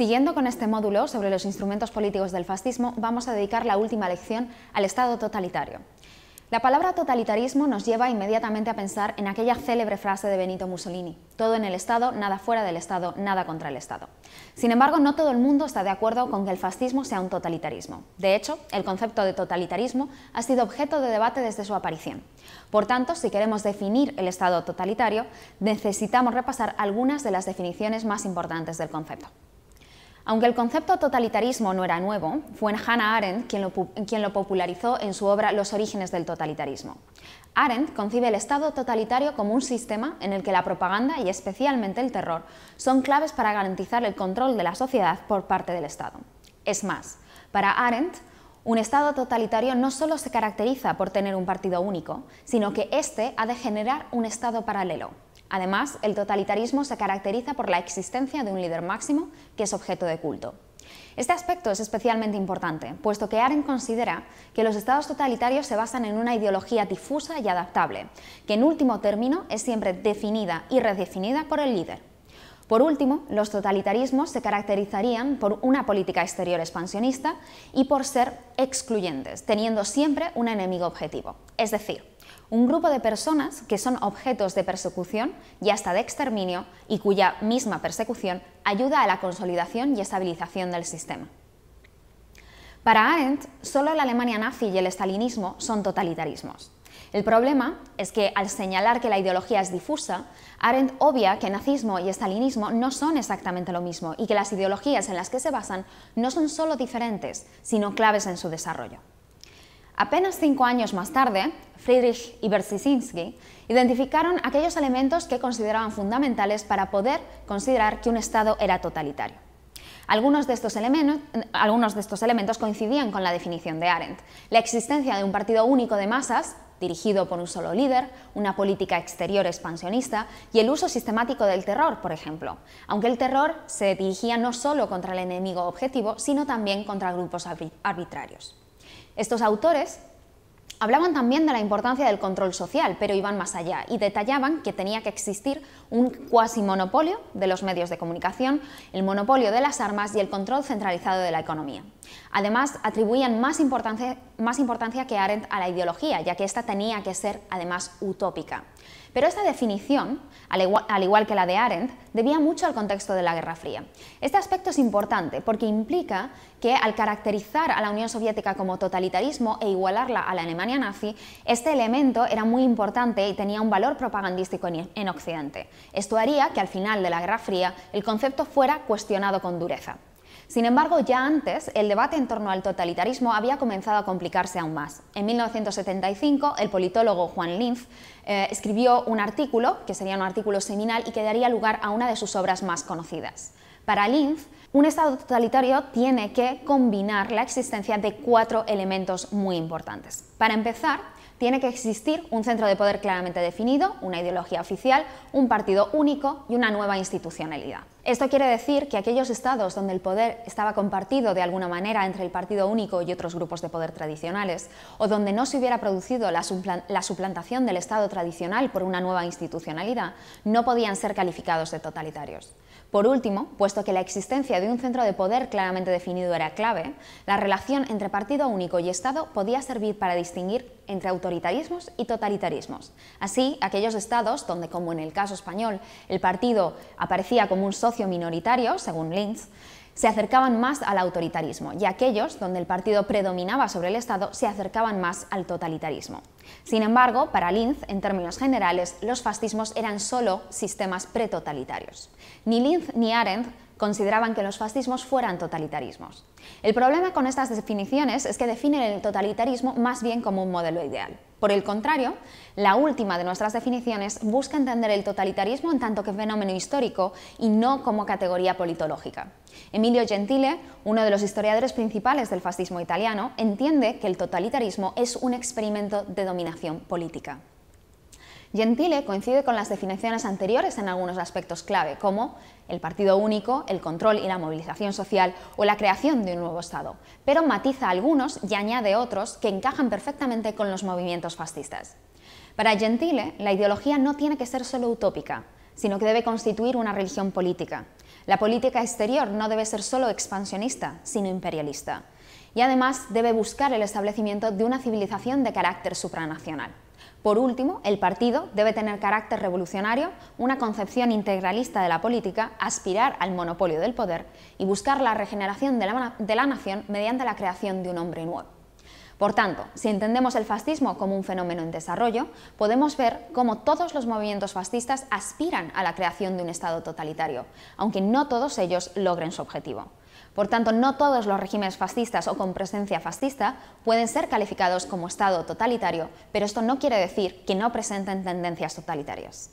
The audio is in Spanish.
Siguiendo con este módulo sobre los instrumentos políticos del fascismo, vamos a dedicar la última lección al Estado totalitario. La palabra totalitarismo nos lleva inmediatamente a pensar en aquella célebre frase de Benito Mussolini, todo en el Estado, nada fuera del Estado, nada contra el Estado. Sin embargo, no todo el mundo está de acuerdo con que el fascismo sea un totalitarismo. De hecho, el concepto de totalitarismo ha sido objeto de debate desde su aparición. Por tanto, si queremos definir el Estado totalitario, necesitamos repasar algunas de las definiciones más importantes del concepto. Aunque el concepto totalitarismo no era nuevo, fue Hannah Arendt quien lo, popularizó en su obra Los orígenes del totalitarismo. Arendt concibe el Estado totalitario como un sistema en el que la propaganda y especialmente el terror son claves para garantizar el control de la sociedad por parte del Estado. Es más, para Arendt, un Estado totalitario no solo se caracteriza por tener un partido único, sino que éste ha de generar un Estado paralelo, Además, el totalitarismo se caracteriza por la existencia de un líder máximo que es objeto de culto. Este aspecto es especialmente importante, puesto que Arendt considera que los estados totalitarios se basan en una ideología difusa y adaptable, que en último término es siempre definida y redefinida por el líder. Por último, los totalitarismos se caracterizarían por una política exterior expansionista y por ser excluyentes, teniendo siempre un enemigo objetivo, es decir, un grupo de personas que son objetos de persecución y hasta de exterminio y cuya misma persecución ayuda a la consolidación y estabilización del sistema. Para Arendt, solo la Alemania nazi y el estalinismo son totalitarismos. El problema es que al señalar que la ideología es difusa, Arendt obvia que nazismo y estalinismo no son exactamente lo mismo y que las ideologías en las que se basan no son solo diferentes, sino claves en su desarrollo. Apenas cinco años más tarde, Friedrich y Bersisinski identificaron aquellos elementos que consideraban fundamentales para poder considerar que un Estado era totalitario. Algunos de, estos algunos de estos elementos coincidían con la definición de Arendt, la existencia de un partido único de masas dirigido por un solo líder, una política exterior expansionista y el uso sistemático del terror, por ejemplo, aunque el terror se dirigía no solo contra el enemigo objetivo, sino también contra grupos arbitrarios. Estos autores Hablaban también de la importancia del control social, pero iban más allá y detallaban que tenía que existir un cuasi monopolio de los medios de comunicación, el monopolio de las armas y el control centralizado de la economía. Además, atribuían más importancia, más importancia que Arendt a la ideología, ya que esta tenía que ser además utópica. Pero esta definición, al igual, que la de Arendt, debía mucho al contexto de la Guerra Fría. Este aspecto es importante porque implica que al caracterizar a la Unión Soviética como totalitarismo e igualarla a la Alemania nazi, este elemento era muy importante y tenía un valor propagandístico en Occidente. Esto haría que al final de la Guerra Fría el concepto fuera cuestionado con dureza. Sin embargo, ya antes, el debate en torno al totalitarismo había comenzado a complicarse aún más. En 1975, el politólogo Juan Linz eh, escribió un artículo, que sería un artículo seminal y que daría lugar a una de sus obras más conocidas. Para Linz, un Estado totalitario tiene que combinar la existencia de cuatro elementos muy importantes. Para empezar, tiene que existir un centro de poder claramente definido, una ideología oficial, un partido único y una nueva institucionalidad. Esto quiere decir que aquellos estados donde el poder estaba compartido de alguna manera entre el Partido Único y otros grupos de poder tradicionales, o donde no se hubiera producido la, suplantación del Estado tradicional por una nueva institucionalidad, no podían ser calificados de totalitarios. Por último, puesto que la existencia de un centro de poder claramente definido era clave, la relación entre Partido Único y Estado podía servir para distinguir entre autoritarismos y totalitarismos. Así, aquellos estados donde, como en el caso español, el partido aparecía como un socio minoritario, según Linz, se acercaban más al autoritarismo y aquellos donde el partido predominaba sobre el Estado se acercaban más al totalitarismo. Sin embargo, para Linz, en términos generales, los fascismos eran solo sistemas pretotalitarios. Ni Linz ni Arendt consideraban que los fascismos fueran totalitarismos. El problema con estas definiciones es que definen el totalitarismo más bien como un modelo ideal. Por el contrario, la última de nuestras definiciones busca entender el totalitarismo en tanto que fenómeno histórico y no como categoría politológica. Emilio Gentile, uno de los historiadores principales del fascismo italiano, entiende que el totalitarismo es un experimento de dominación política. Gentile coincide con las definiciones anteriores en algunos aspectos clave, como el partido único, el control y la movilización social o la creación de un nuevo Estado, pero matiza algunos y añade otros que encajan perfectamente con los movimientos fascistas. Para Gentile, la ideología no tiene que ser solo utópica, sino que debe constituir una religión política. La política exterior no debe ser solo expansionista, sino imperialista. Y además debe buscar el establecimiento de una civilización de carácter supranacional. Por último, el partido debe tener carácter revolucionario, una concepción integralista de la política, aspirar al monopolio del poder y buscar la regeneración de la, nación mediante la creación de un hombre nuevo. Por tanto, si entendemos el fascismo como un fenómeno en desarrollo, podemos ver cómo todos los movimientos fascistas aspiran a la creación de un Estado totalitario, aunque no todos ellos logren su objetivo. Por tanto, no todos los regímenes fascistas o con presencia fascista pueden ser calificados como Estado totalitario, pero esto no quiere decir que no presenten tendencias totalitarias.